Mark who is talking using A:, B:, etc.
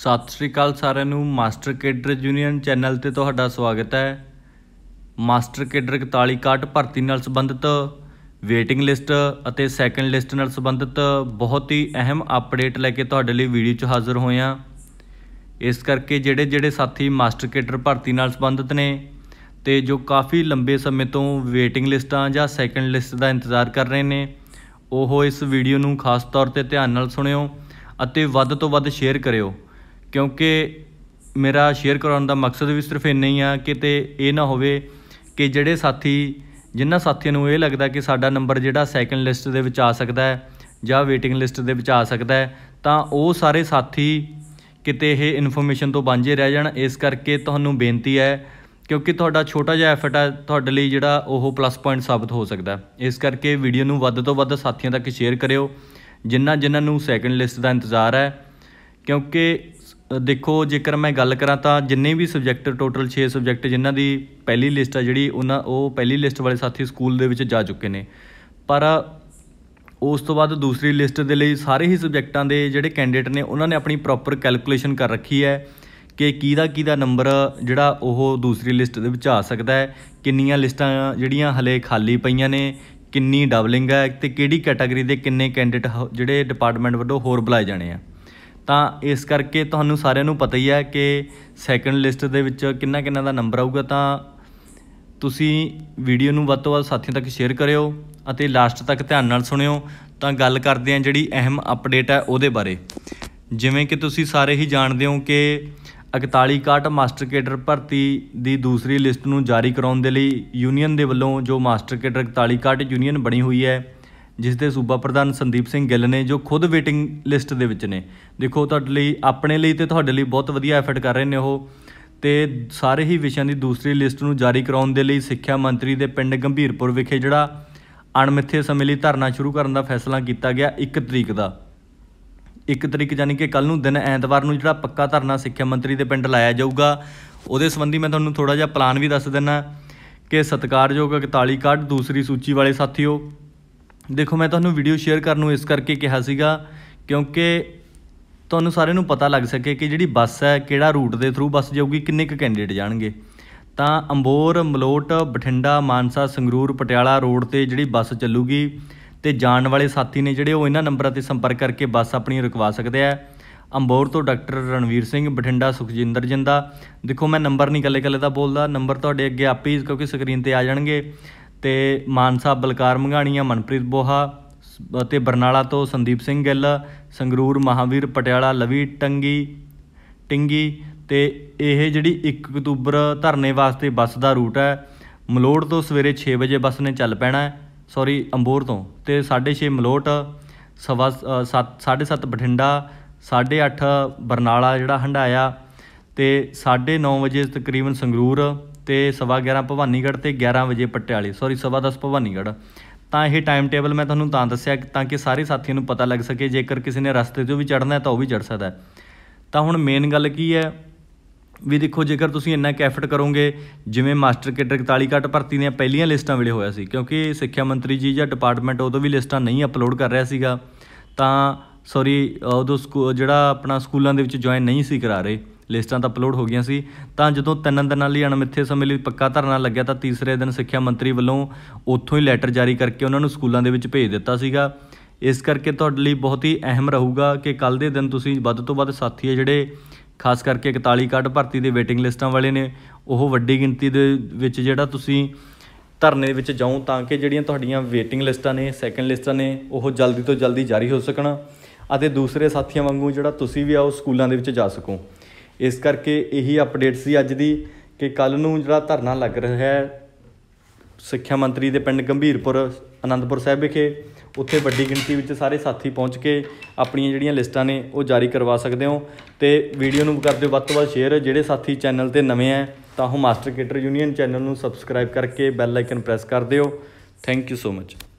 A: ਸਤਿ ਸ੍ਰੀ ਅਕਾਲ ਸਾਰਿਆਂ ਨੂੰ ਮਾਸਟਰ ਕੇਡਰ ਜੂਨੀਅਰ ਚੈਨਲ ਤੇ ਤੁਹਾਡਾ ਸਵਾਗਤ ਹੈ ਮਾਸਟਰ ਕੇਡਰ ਕਾਟ ਭਰਤੀ ਨਾਲ ਸੰਬੰਧਿਤ ਵੇਟਿੰਗ ਲਿਸਟ ਅਤੇ ਸੈਕੰਡ ਲਿਸਟ ਨਾਲ ਸੰਬੰਧਿਤ ਬਹੁਤ ਹੀ ਅਹਿਮ ਅਪਡੇਟ ਲੈ ਕੇ ਤੁਹਾਡੇ ਲਈ ਵੀਡੀਓ 'ਚ ਹਾਜ਼ਰ ਹੋਏ ਆ ਇਸ ਕਰਕੇ ਜਿਹੜੇ ਜਿਹੜੇ ਸਾਥੀ ਮਾਸਟਰ ਕੇਡਰ ਭਰਤੀ ਨਾਲ ਸੰਬੰਧਿਤ ਨੇ ਤੇ ਜੋ ਕਾਫੀ ਲੰਬੇ ਸਮੇਂ ਤੋਂ ਵੇਟਿੰਗ ਲਿਸਟਾਂ ਜਾਂ ਸੈਕੰਡ ਲਿਸਟ ਦਾ ਇੰਤਜ਼ਾਰ ਕਰ ਰਹੇ ਨੇ ਉਹ ਇਸ ਵੀਡੀਓ ਨੂੰ ਖਾਸ ਤੌਰ ਤੇ ਧਿਆਨ ਨਾਲ ਸੁਣਿਓ ਅਤੇ ਵੱਧ ਤੋਂ ਵੱਧ ਸ਼ੇਅਰ ਕਰਿਓ ਕਿਉਂਕਿ ਮੇਰਾ ਸ਼ੇਅਰ ਕਰਾਉਣ ਦਾ ਮਕਸਦ ਵੀ ਸਿਰਫ ਇੰਨਾ ਹੀ ਆ ਕਿ ਤੇ ਇਹ ਨਾ ਹੋਵੇ ਕਿ ਜਿਹੜੇ ਸਾਥੀ ਜਿਨ੍ਹਾਂ ਸਾਥੀਆਂ ਨੂੰ ਇਹ ਲੱਗਦਾ ਕਿ ਸਾਡਾ ਨੰਬਰ ਜਿਹੜਾ ਸੈਕੰਡ ਲਿਸਟ ਦੇ ਵਿੱਚ ਆ ਸਕਦਾ ਹੈ ਜਾਂ ਵੇਟਿੰਗ ਲਿਸਟ ਦੇ ਵਿੱਚ ਆ ਸਕਦਾ ਹੈ ਤਾਂ ਉਹ ਸਾਰੇ ਸਾਥੀ ਕਿਤੇ ਇਹ ਇਨਫੋਰਮੇਸ਼ਨ ਤੋਂ ਵਾਂਝੇ ਰਹਿ ਜਾਣ ਇਸ ਕਰਕੇ ਤੁਹਾਨੂੰ ਬੇਨਤੀ ਹੈ ਕਿਉਂਕਿ ਤੁਹਾਡਾ ਛੋਟਾ ਜਿਹਾ ਐਫਰਟ ਹੈ ਤੁਹਾਡੇ ਲਈ ਜਿਹੜਾ ਉਹ ਪਲੱਸ ਪੁਆਇੰਟ ਸਾਬਤ ਹੋ ਸਕਦਾ ਇਸ ਕਰਕੇ ਵੀਡੀਓ ਨੂੰ ਵੱਧ ਤੋਂ ਵੱਧ ਸਾਥੀਆਂ ਤੱਕ ਸ਼ੇਅਰ ਕਰਿਓ ਜਿਨ੍ਹਾਂ ਜਿਨ੍ਹਾਂ ਨੂੰ ਸੈਕੰਡ ਲਿਸਟ ਦਾ ਇੰਤਜ਼ਾਰ ਹੈ ਕਿਉਂਕਿ ਦੇਖੋ ਜੇਕਰ ਮੈਂ ਗੱਲ ਕਰਾਂ ਤਾਂ ਜਿੰਨੇ ਵੀ ਸਬਜੈਕਟ ਟੋਟਲ 6 ਸਬਜੈਕਟ ਜਿਨ੍ਹਾਂ ਦੀ ਪਹਿਲੀ ਲਿਸਟ ਆ ਜਿਹੜੀ ਉਹਨਾਂ ਉਹ ਪਹਿਲੀ ਲਿਸਟ ਵਾਲੇ ਸਾਥੀ ਸਕੂਲ ਦੇ ਵਿੱਚ ਜਾ ਚੁੱਕੇ ਨੇ ਪਰ ਉਸ ਤੋਂ ਬਾਅਦ ਦੂਸਰੀ ਲਿਸਟ ਦੇ ਲਈ ਸਾਰੇ ਹੀ ਸਬਜੈਕਟਾਂ ਦੇ ਜਿਹੜੇ ਕੈਂਡੀਡੇਟ ਨੇ ਉਹਨਾਂ ਨੇ ਆਪਣੀ ਪ੍ਰੋਪਰ ਕੈਲਕੂਲੇਸ਼ਨ ਕਰ ਰੱਖੀ ਹੈ ਕਿ ਕਿਹਦਾ ਕਿਹਦਾ ਨੰਬਰ ਜਿਹੜਾ ਉਹ ਦੂਸਰੀ ਲਿਸਟ ਦੇ ਵਿੱਚ ਆ ਸਕਦਾ ਹੈ ਕਿੰਨੀਆਂ ਲਿਸਟਾਂ ਜਿਹੜੀਆਂ ਹਲੇ ਖਾਲੀ ਪਈਆਂ ਨੇ ਕਿੰਨੀ ਡਬਲਿੰਗ ਹੈ ਤੇ ਕਿਹੜੀ ਕੈਟਾਗਰੀ ਦੇ ਕਿੰਨੇ ਕੈਂਡੀਡੇਟ ਜਿਹੜੇ ਡਿਪਾਰਟਮੈਂਟ ਵੱਲੋਂ ਹੋਰ ਬੁਲਾਏ ਜਾਣੇ ਆ ਤਾਂ ਇਸ ਕਰਕੇ ਤੁਹਾਨੂੰ ਸਾਰਿਆਂ ਨੂੰ ਪਤਾ ਹੀ ਹੈ ਕਿ ਸੈਕੰਡ ਲਿਸਟ ਦੇ ਵਿੱਚ ਕਿੰਨਾ ਕਿੰਨਾ ਦਾ ਨੰਬਰ ਆਊਗਾ ਤਾਂ ਤੁਸੀਂ ਵੀਡੀਓ ਨੂੰ ਵੱਧ ਤੋਂ ਵੱਧ ਸਾਥੀਆਂ ਤੱਕ ਸ਼ੇਅਰ ਕਰਿਓ ਅਤੇ ਲਾਸਟ ਤੱਕ ਧਿਆਨ ਨਾਲ ਸੁਣਿਓ ਤਾਂ ਗੱਲ ਕਰਦੇ ਆਂ ਜਿਹੜੀ ਅਹਿਮ ਅਪਡੇਟ ਹੈ ਉਹਦੇ ਬਾਰੇ ਜਿਵੇਂ ਕਿ ਤੁਸੀਂ ਸਾਰੇ ਹੀ ਜਾਣਦੇ ਹੋ ਕਿ 41 ਕਾਟ ਮਾਸਟਰ ਕੇਡਰ ਭਰਤੀ ਦੀ ਦੂਸਰੀ ਲਿਸਟ ਨੂੰ ਜਾਰੀ ਕਰਾਉਣ ਦੇ ਲਈ ਯੂਨੀਅਨ ਦੇ ਵੱਲੋਂ ਜੋ ਮਾਸਟਰ ਕੇਡਰ ਕਾਟ ਯੂਨੀਅਨ ਬਣੀ ਹੋਈ ਹੈ ਜਿਸ ਦੇ ਸੂਬਾ ਪ੍ਰਧਾਨ ਸੰਦੀਪ ਸਿੰਘ ਗਿੱਲ ਨੇ ਜੋ ਖੁਦ ਵੇਟਿੰਗ ਲਿਸਟ ਦੇ ਵਿੱਚ ਨੇ ਦੇਖੋ ਤੁਹਾਡੇ ਲਈ ਆਪਣੇ ਲਈ ਤੇ ਤੁਹਾਡੇ ਲਈ ਬਹੁਤ ਵਧੀਆ ਐਫਰਟ ਕਰ ਰਹੇ ਨੇ ਉਹ ਤੇ ਸਾਰੇ ਹੀ ਵਿਸ਼ਿਆਂ ਦੀ ਦੂਸਰੀ ਲਿਸਟ ਨੂੰ ਜਾਰੀ ਕਰਾਉਣ ਦੇ ਲਈ ਸਿੱਖਿਆ ਮੰਤਰੀ ਦੇ ਪਿੰਡ ਗੰਭੀਰਪੁਰ ਵਿਖੇ ਜਿਹੜਾ ਅਣਮਿੱਥੇ ਸਮੇਂ ਲਈ ਧਰਨਾ ਸ਼ੁਰੂ ਕਰਨ ਦਾ ਫੈਸਲਾ ਕੀਤਾ ਗਿਆ 1 ਤਰੀਕ ਦਾ 1 ਤਰੀਕ ਯਾਨੀ ਕਿ ਕੱਲ ਨੂੰ ਦਿਨ ਐਤਵਾਰ ਨੂੰ ਜਿਹੜਾ ਪੱਕਾ ਧਰਨਾ ਸਿੱਖਿਆ ਮੰਤਰੀ ਦੇ ਪਿੰਡ ਲਾਇਆ ਜਾਊਗਾ ਉਹਦੇ ਸੰਬੰਧੀ ਮੈਂ ਤੁਹਾਨੂੰ ਥੋੜਾ ਜਿਹਾ ਪਲਾਨ ਵੀ ਦੱਸ ਦਿੰਨਾ ਕਿ ਸਤਿਕਾਰਯੋਗ 41 ਕਾਰਡ ਦੂਸਰੀ ਸੂਚੀ ਵਾਲੇ ਸਾਥੀਓ ਦੇਖੋ ਮੈਂ ਤੁਹਾਨੂੰ ਵੀਡੀਓ ਸ਼ੇਅਰ ਕਰਨ ਨੂੰ ਇਸ ਕਰਕੇ ਕਿਹਾ ਸੀਗਾ ਕਿਉਂਕਿ ਤੁਹਾਨੂੰ ਸਾਰਿਆਂ ਨੂੰ ਪਤਾ ਲੱਗ ਸਕੇ ਕਿ ਜਿਹੜੀ ਬੱਸ ਹੈ ਕਿਹੜਾ ਰੂਟ ਦੇ ਥਰੂ ਬੱਸ ਜਾਊਗੀ ਕਿੰਨੇ ਕੁ ਕੈਂਡੀਡੇਟ ਜਾਣਗੇ ਤਾਂ ਅੰਬੋਰ ਮਲੋਟ ਬਠਿੰਡਾ ਮਾਨਸਾ ਸੰਗਰੂਰ ਪਟਿਆਲਾ ਰੋਡ ਤੇ ਜਿਹੜੀ ਬੱਸ ਚੱਲੂਗੀ ਤੇ ਜਾਣ ਵਾਲੇ ਸਾਥੀ ਨੇ ਜਿਹੜੇ ਉਹ ਇਹਨਾਂ ਨੰਬਰਾਂ ਤੇ ਸੰਪਰਕ ਕਰਕੇ ਬੱਸ ਆਪਣੀ ਰੁਕਵਾ ਸਕਦੇ ਆ ਅੰਬੋਰ ਤੋਂ ਡਾਕਟਰ ਰਣਵੀਰ ਸਿੰਘ ਬਠਿੰਡਾ ਸੁਖਜਿੰਦਰ ਜਿੰਦਾ ਦੇਖੋ ਮੈਂ ਨੰਬਰ ਨਹੀਂ ਕੱਲੇ ਕੱਲੇ ਦਾ ਬੋਲਦਾ ਨੰਬਰ ਤੁਹਾਡੇ ਅੱਗੇ ਆਪੇ ਹੀ ਕਿਉਂਕਿ ਸਕਰੀਨ ਤੇ ਆ ਜਾਣਗੇ ਤੇ ਮਾਨਸਾ ਬਲਕਾਰ ਮੰਗਾਣੀਆਂ ਮਨਪ੍ਰੀਤ ਬੋਹਾ ਅਤੇ ਬਰਨਾਲਾ ਤੋਂ ਸੰਦੀਪ ਸਿੰਘ ਗਿੱਲ ਸੰਗਰੂਰ ਮਹਾਵੀਰ ਪਟਿਆਲਾ ਲਵੀ ਟੰਗੀ ਟਿੰਗੀ ਤੇ ਇਹ ਜਿਹੜੀ 1 ਅਕਤੂਬਰ ਧਰਨੇ ਵਾਸਤੇ ਬੱਸ ਦਾ ਰੂਟ ਹੈ ਮਲੋੜ ਤੋਂ ਸਵੇਰੇ 6 ਵਜੇ ਬੱਸ ਨੇ ਚੱਲ ਪੈਣਾ ਸੌਰੀ ਅੰਬੋਰ ਤੋਂ ਤੇ 6:30 ਮਲੋਟ 7:30 ਬਠਿੰਡਾ 8:30 ਬਰਨਾਲਾ ਜਿਹੜਾ ਹੰਡਾਇਆ ਤੇ 9:30 ਵਜੇ ਤਕਰੀਬਨ ਸੰਗਰੂਰ ਤੇ 11 ਭਵਾਨੀਗੜ ਤੇ 11 ਵਜੇ ਪਟਿਆਲੇ ਸੌਰੀ 10 ਭਵਾਨੀਗੜ ਤਾਂ ਇਹ ਟਾਈਮ ਟੇਬਲ ਮੈਂ ਤੁਹਾਨੂੰ ਤਾਂ ਦੱਸਿਆ ਤਾਂ ਕਿ ਸਾਰੇ ਸਾਥੀਆਂ ਨੂੰ ਪਤਾ ਲੱਗ ਸਕੇ ਜੇਕਰ ਕਿਸੇ ਨੇ ਰਸਤੇ 'ਚੋਂ ਵੀ ਚੜਨਾ ਹੈ ਤਾਂ ਉਹ ਵੀ ਚੜ ਸਕਦਾ ਤਾਂ ਹੁਣ ਮੇਨ ਗੱਲ ਕੀ ਹੈ ਵੀ ਦੇਖੋ ਜੇਕਰ ਤੁਸੀਂ ਇੰਨਾ ਕੈਫਟ ਕਰੋਗੇ ਜਿਵੇਂ ਮਾਸਟਰ ਕੇਡਰ 41 ਘਟ ਭਰਤੀ ਦੀਆਂ ਪਹਿਲੀਆਂ ਲਿਸਟਾਂ ਵੇਲੇ ਹੋਇਆ ਸੀ ਕਿਉਂਕਿ ਸਿੱਖਿਆ ਮੰਤਰੀ ਜੀ ਜਾਂ ਡਿਪਾਰਟਮੈਂਟ ਉਦੋਂ ਵੀ ਲਿਸਟਾਂ ਨਹੀਂ ਅਪਲੋਡ ਕਰ ਰਿਹਾ ਸੀਗਾ ਤਾਂ ਸੌਰੀ ਉਦੋਂ ਜਿਹੜਾ ਆਪਣਾ ਸਕੂਲਾਂ ਦੇ ਵਿੱਚ ਜੁਆਇਨ ਨਹੀਂ ਸੀ ਕਰਾ ਰਹੇ ਲਿਸਟਾਂ ਤਾਂ ਅਪਲੋਡ ਹੋ ਗਈਆਂ ਸੀ ਤਾਂ ਜਦੋਂ ਤਿੰਨ ਦਿਨਾਂ ਲਈ ਅਣਮਿੱਥੇ ਸਮੇਂ ਲਈ ਪੱਕਾ ਧਰਨਾ ਲੱਗਿਆ ਤਾਂ ਤੀਸਰੇ ਦਿਨ ਸਿੱਖਿਆ ਮੰਤਰੀ ਵੱਲੋਂ ਉੱਥੋਂ ਹੀ ਲੈਟਰ ਜਾਰੀ ਕਰਕੇ ਉਹਨਾਂ ਨੂੰ ਸਕੂਲਾਂ ਦੇ ਵਿੱਚ ਭੇਜ ਦਿੱਤਾ ਸੀਗਾ ਇਸ ਕਰਕੇ ਤੁਹਾਡੇ ਲਈ ਬਹੁਤ ਹੀ ਅਹਿਮ ਰਹੂਗਾ ਕਿ ਕੱਲ ਦੇ ਦਿਨ ਤੁਸੀਂ ਵੱਧ ਤੋਂ ਵੱਧ ਸਾਥੀ ਹੈ ਜਿਹੜੇ ਖਾਸ ਕਰਕੇ 41 ਕਾਰਡ ਭਰਤੀ ਦੇ ਵੇਟਿੰਗ ਲਿਸਟਾਂ ਵਾਲੇ ਨੇ ਉਹ ਵੱਡੀ ਗਿਣਤੀ ਦੇ ਵਿੱਚ ਜਿਹੜਾ ਤੁਸੀਂ ਧਰਨੇ ਦੇ ਵਿੱਚ ਜਾਉ ਤਾਂ ਕਿ ਜਿਹੜੀਆਂ ਤੁਹਾਡੀਆਂ ਵੇਟਿੰਗ ਲਿਸਟਾਂ ਨੇ ਸੈਕੰਡ ਲਿਸਟਾਂ ਨੇ ਉਹ ਜਲਦੀ ਤੋਂ ਜਲਦੀ ਜਾਰੀ ਹੋ ਸਕਣ ਅਤੇ ਦੂਸਰੇ ਸਾਥੀਆਂ ਵਾਂਗੂ ਜਿਹੜਾ ਤੁਸੀਂ ਵੀ ਆਓ ਸਕੂਲਾਂ ਦੇ ਵਿੱਚ ਜਾ ਸਕੋ ਇਸ ਕਰਕੇ ਇਹੀ ਅਪਡੇਟ ਸੀ ਅੱਜ ਦੀ ਕਿ ਕੱਲ ਨੂੰ ਜਿਹੜਾ ਧਰਨਾ ਲੱਗ ਰਿਹਾ ਹੈ ਸਿੱਖਿਆ ਮੰਤਰੀ ਦੇ ਪਿੰਡ ਗੰਭੀਰਪੁਰ ਆਨੰਦਪੁਰ ਸਾਹਿਬ ਵਿਖੇ ਉੱਥੇ ਵੱਡੀ ਗਿਣਤੀ ਵਿੱਚ ਸਾਰੇ ਸਾਥੀ ਪਹੁੰਚ ਕੇ ਆਪਣੀਆਂ ਜਿਹੜੀਆਂ ਲਿਸਟਾਂ ਨੇ ਉਹ ਜਾਰੀ ਕਰਵਾ ਸਕਦੇ ਹੋ ਤੇ ਵੀਡੀਓ ਨੂੰ ਕਰਦੇ ਵੱਧ ਤੋਂ ਵੱਧ ਸ਼ੇਅਰ ਜਿਹੜੇ ਸਾਥੀ ਚੈਨਲ ਤੇ ਨਵੇਂ ਆ ਤਾਂ ਉਹ ਮਾਸਟਰ ਕੇਟਰ ਯੂਨੀਅਨ ਚੈਨਲ ਨੂੰ ਸਬਸਕ੍ਰਾਈਬ ਕਰਕੇ ਬੈਲ ਆਈਕਨ ਪ੍ਰੈਸ ਕਰ ਦਿਓ ਥੈਂਕ ਯੂ ਸੋ ਮਚ